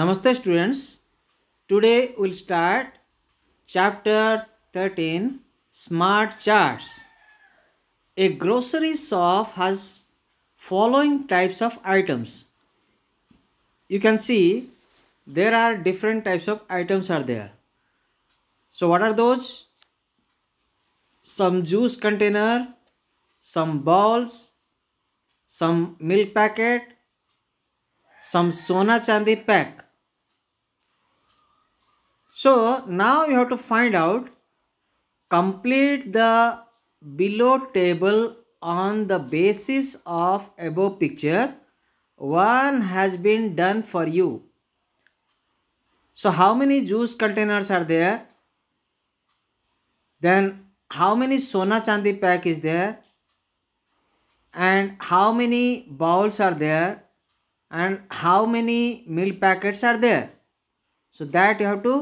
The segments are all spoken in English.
Namaste students. Today we'll start chapter 13 Smart Charts. A grocery shop has following types of items. You can see there are different types of items are there. So what are those? Some juice container, some balls, some milk packet, some sona chandi pack. So now you have to find out complete the below table on the basis of above picture one has been done for you. So how many juice containers are there? Then how many Sona Chandi pack is there? And how many bowls are there? and how many meal packets are there so that you have to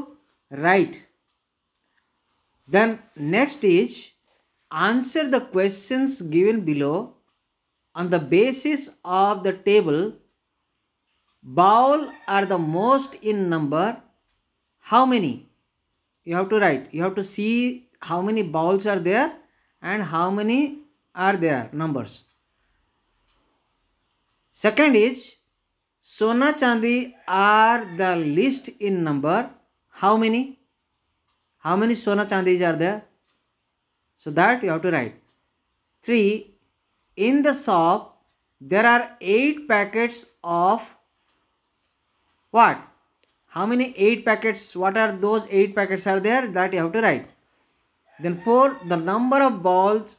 write then next is answer the questions given below on the basis of the table bowl are the most in number how many you have to write you have to see how many bowls are there and how many are there numbers second is Sona Chandi are the least in number. How many? How many Sona Chandis are there? So that you have to write. 3. In the shop, there are 8 packets of what? How many 8 packets? What are those 8 packets are there? That you have to write. Then 4. The number of balls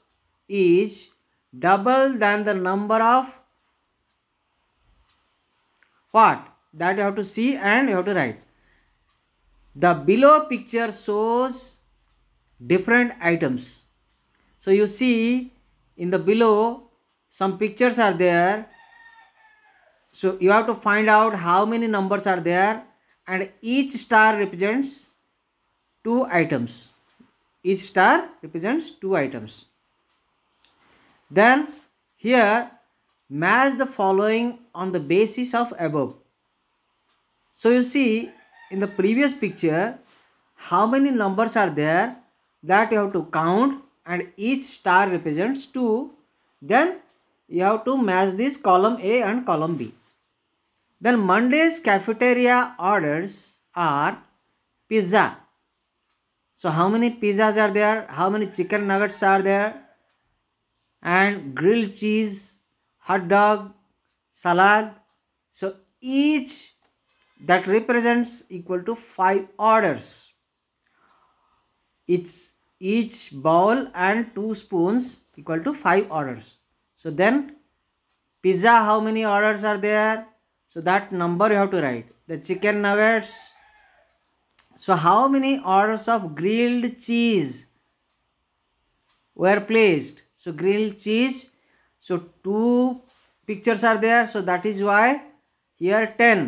is double than the number of what that you have to see and you have to write the below picture shows different items so you see in the below some pictures are there so you have to find out how many numbers are there and each star represents two items each star represents two items then here match the following on the basis of above. So you see in the previous picture how many numbers are there that you have to count and each star represents 2 then you have to match this column A and column B. Then Monday's cafeteria orders are pizza. So how many pizzas are there? How many chicken nuggets are there? And grilled cheese hot dog, salad. So each that represents equal to 5 orders. It's each bowl and 2 spoons equal to 5 orders. So then pizza how many orders are there? So that number you have to write. The chicken nuggets. So how many orders of grilled cheese were placed? So grilled cheese so two pictures are there so that is why here 10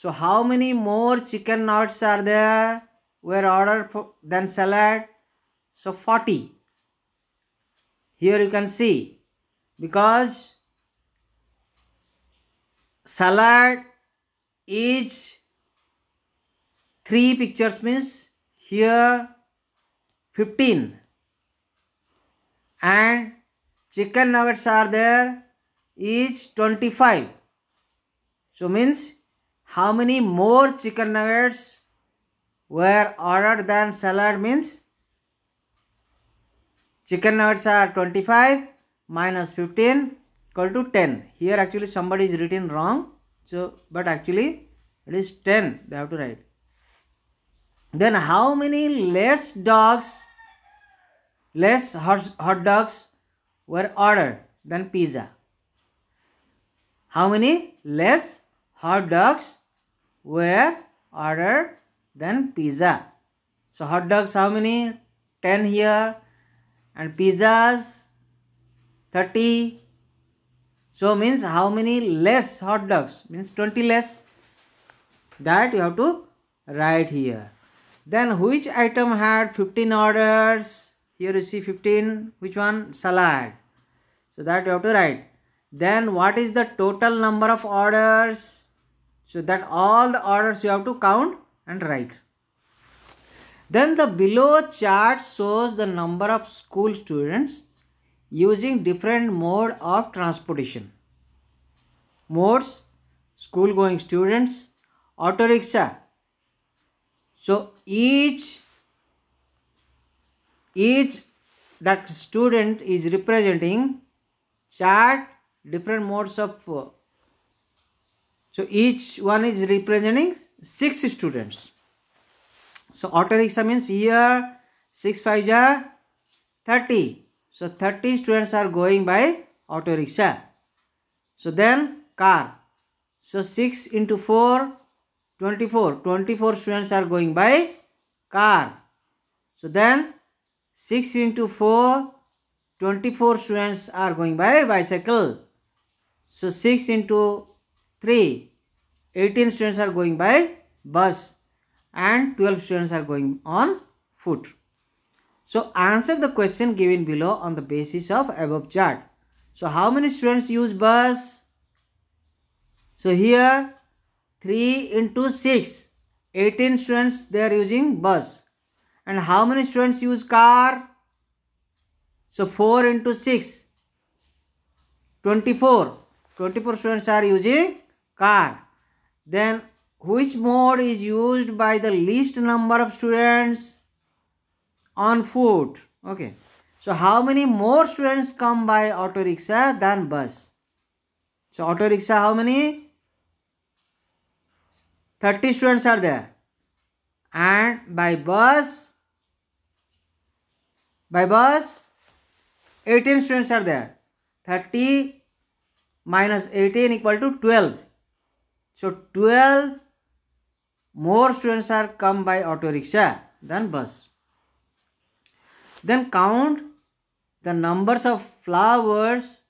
so how many more chicken nuggets are there were ordered than salad so 40 here you can see because salad is three pictures means here 15 and chicken nuggets are there is 25 so means how many more chicken nuggets were ordered than salad means chicken nuggets are 25 minus 15 equal to 10 here actually somebody is written wrong so but actually it is 10 they have to write then how many less dogs less hot dogs were ordered than pizza. How many less hot dogs were ordered than pizza? So hot dogs how many? 10 here and pizzas 30. So means how many less hot dogs? Means 20 less. That you have to write here. Then which item had 15 orders? here you see 15 which one salad so that you have to write then what is the total number of orders so that all the orders you have to count and write then the below chart shows the number of school students using different mode of transportation modes school going students auto rickshaw so each each that student is representing chart different modes of uh, so each one is representing six students so auto rickshaw means here five are 30 so 30 students are going by auto rickshaw so then car so 6 into 4 24 24 students are going by car so then 6 into 4, 24 students are going by bicycle. So 6 into 3, 18 students are going by bus and 12 students are going on foot. So answer the question given below on the basis of above chart. So how many students use bus? So here 3 into 6, 18 students they are using bus and how many students use car? So 4 into 6, 24. 24 students are using car. Then which mode is used by the least number of students? On foot. Okay. So how many more students come by auto rickshaw than bus? So auto rickshaw how many? 30 students are there. And by bus by bus, 18 students are there. 30 minus 18 equal to 12. So 12 more students are come by auto rickshaw than bus. Then count the numbers of flowers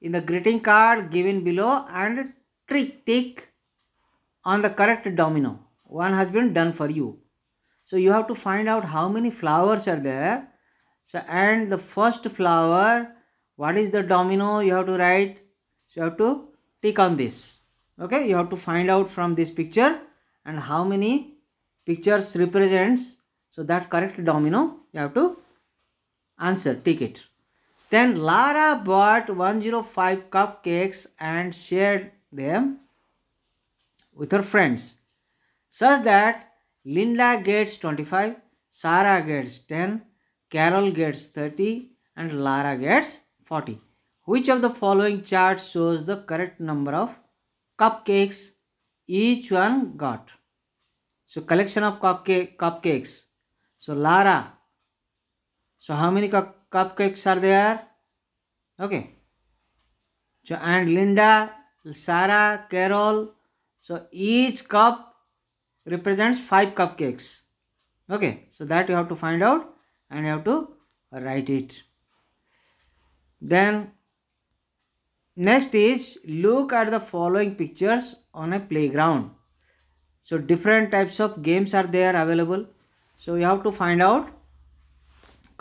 in the greeting card given below and trick tick on the correct domino. One has been done for you. So you have to find out how many flowers are there so and the first flower what is the domino you have to write so you have to tick on this okay you have to find out from this picture and how many pictures represents so that correct domino you have to answer tick it then lara bought 105 cupcakes and shared them with her friends such that linda gets 25 sarah gets 10 Carol gets 30 and Lara gets 40. Which of the following chart shows the correct number of cupcakes each one got? So collection of cupcake, cupcakes. So Lara. So how many cupcakes are there? Okay. So and Linda, Sarah, Carol. So each cup represents five cupcakes. Okay. So that you have to find out and you have to write it then next is look at the following pictures on a playground so different types of games are there available so you have to find out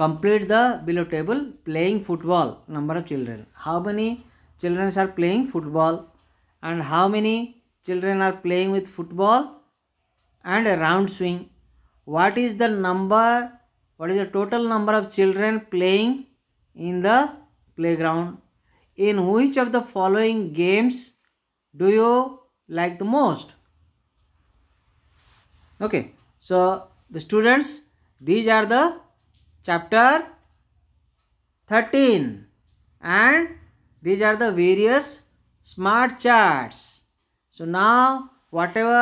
complete the below table playing football number of children how many children are playing football and how many children are playing with football and a round swing what is the number what is the total number of children playing in the playground in which of the following games do you like the most okay so the students these are the chapter 13 and these are the various smart charts so now whatever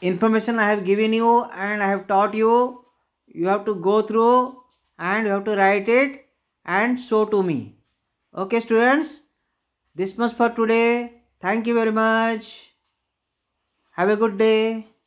information I have given you and I have taught you, you have to go through and you have to write it and show to me. Okay students, this much for today. Thank you very much. Have a good day.